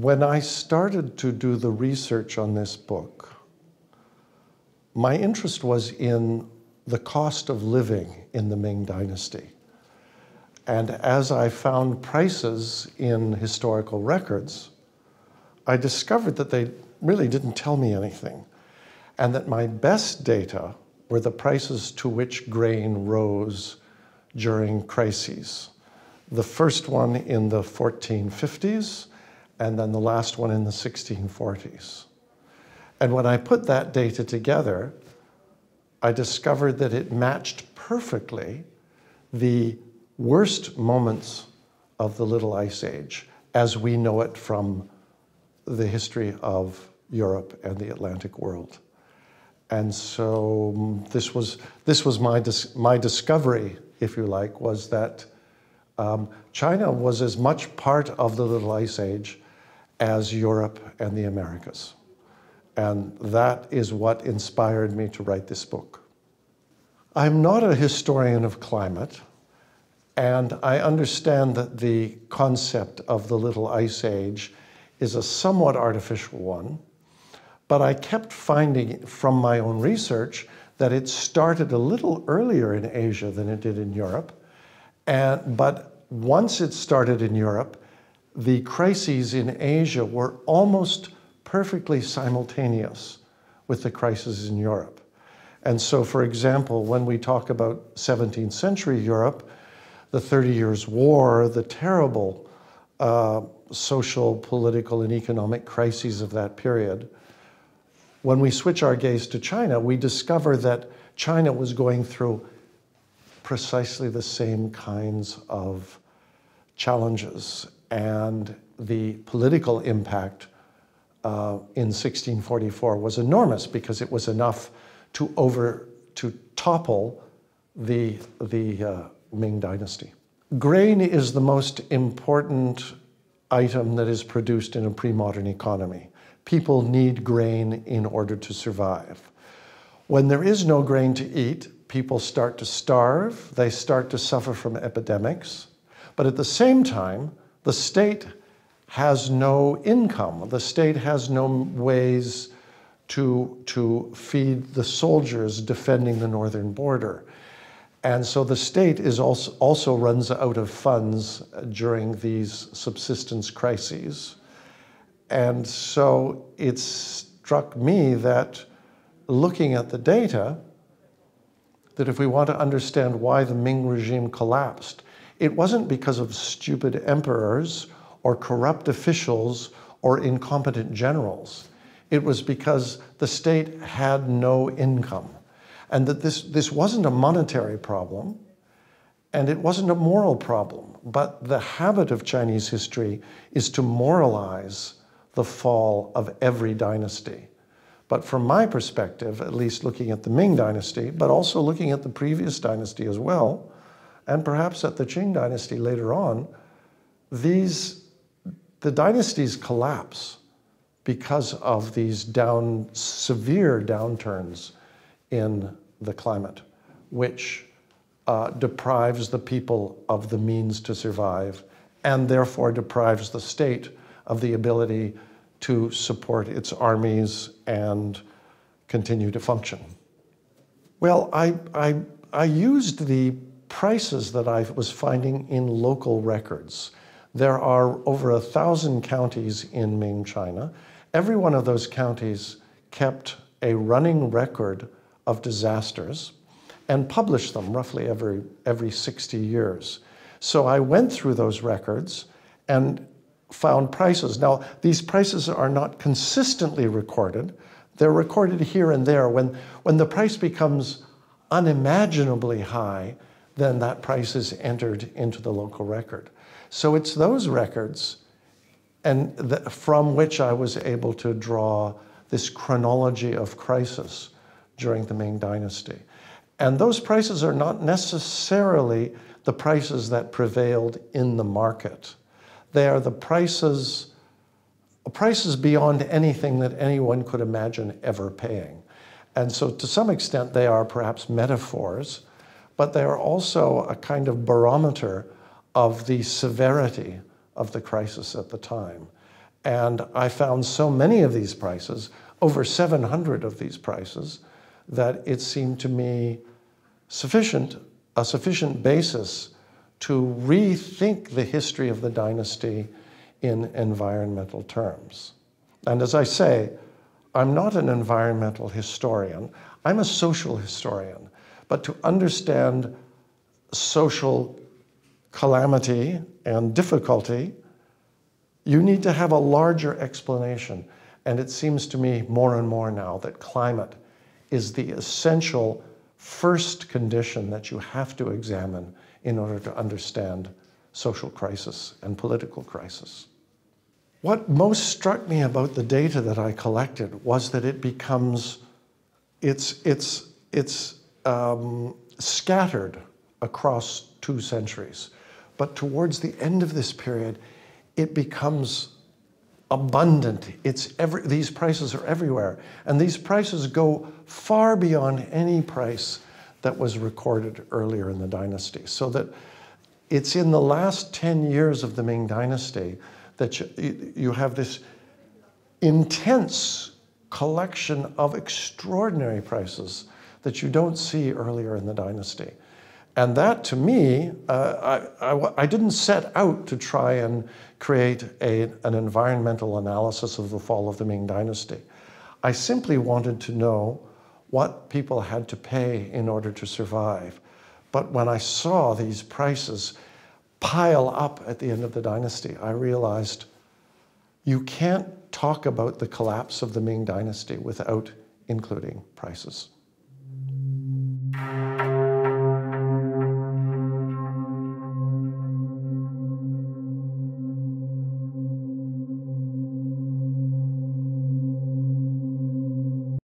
When I started to do the research on this book, my interest was in the cost of living in the Ming Dynasty. And as I found prices in historical records, I discovered that they really didn't tell me anything, and that my best data were the prices to which grain rose during crises. The first one in the 1450s, and then the last one in the 1640s. And when I put that data together, I discovered that it matched perfectly the worst moments of the Little Ice Age as we know it from the history of Europe and the Atlantic world. And so mm, this was, this was my, dis my discovery, if you like, was that um, China was as much part of the Little Ice Age as Europe and the Americas. And that is what inspired me to write this book. I'm not a historian of climate, and I understand that the concept of the Little Ice Age is a somewhat artificial one, but I kept finding from my own research that it started a little earlier in Asia than it did in Europe. And, but once it started in Europe, the crises in Asia were almost perfectly simultaneous with the crises in Europe. And so, for example, when we talk about 17th century Europe, the 30 Years' War, the terrible uh, social, political, and economic crises of that period, when we switch our gaze to China, we discover that China was going through precisely the same kinds of challenges and the political impact uh, in 1644 was enormous because it was enough to over to topple the the uh, Ming dynasty. Grain is the most important item that is produced in a pre-modern economy. People need grain in order to survive. When there is no grain to eat, people start to starve, they start to suffer from epidemics, but at the same time, the state has no income. The state has no ways to, to feed the soldiers defending the northern border. And so the state is also, also runs out of funds during these subsistence crises. And so it struck me that looking at the data, that if we want to understand why the Ming regime collapsed, it wasn't because of stupid emperors or corrupt officials or incompetent generals. It was because the state had no income. And that this, this wasn't a monetary problem and it wasn't a moral problem. But the habit of Chinese history is to moralize the fall of every dynasty. But from my perspective, at least looking at the Ming dynasty, but also looking at the previous dynasty as well, and perhaps at the Qing dynasty later on, these, the dynasties collapse because of these down, severe downturns in the climate, which uh, deprives the people of the means to survive and therefore deprives the state of the ability to support its armies and continue to function. Well, I, I, I used the prices that I was finding in local records. There are over a thousand counties in Ming China. Every one of those counties kept a running record of disasters and published them roughly every, every 60 years. So I went through those records and found prices. Now, these prices are not consistently recorded. They're recorded here and there. When, when the price becomes unimaginably high, then that price is entered into the local record. So it's those records and the, from which I was able to draw this chronology of crisis during the Ming Dynasty. And those prices are not necessarily the prices that prevailed in the market. They are the prices, prices beyond anything that anyone could imagine ever paying. And so to some extent, they are perhaps metaphors but they are also a kind of barometer of the severity of the crisis at the time. And I found so many of these prices, over 700 of these prices, that it seemed to me sufficient, a sufficient basis to rethink the history of the dynasty in environmental terms. And as I say, I'm not an environmental historian, I'm a social historian but to understand social calamity and difficulty, you need to have a larger explanation. And it seems to me more and more now that climate is the essential first condition that you have to examine in order to understand social crisis and political crisis. What most struck me about the data that I collected was that it becomes, it's, it's, it's um, scattered across two centuries. But towards the end of this period, it becomes abundant. It's every, these prices are everywhere. And these prices go far beyond any price that was recorded earlier in the dynasty. So that it's in the last 10 years of the Ming dynasty that you, you have this intense collection of extraordinary prices that you don't see earlier in the dynasty. And that, to me, uh, I, I, I, didn't set out to try and create a, an environmental analysis of the fall of the Ming Dynasty. I simply wanted to know what people had to pay in order to survive. But when I saw these prices pile up at the end of the dynasty, I realized you can't talk about the collapse of the Ming Dynasty without including prices. Thank you.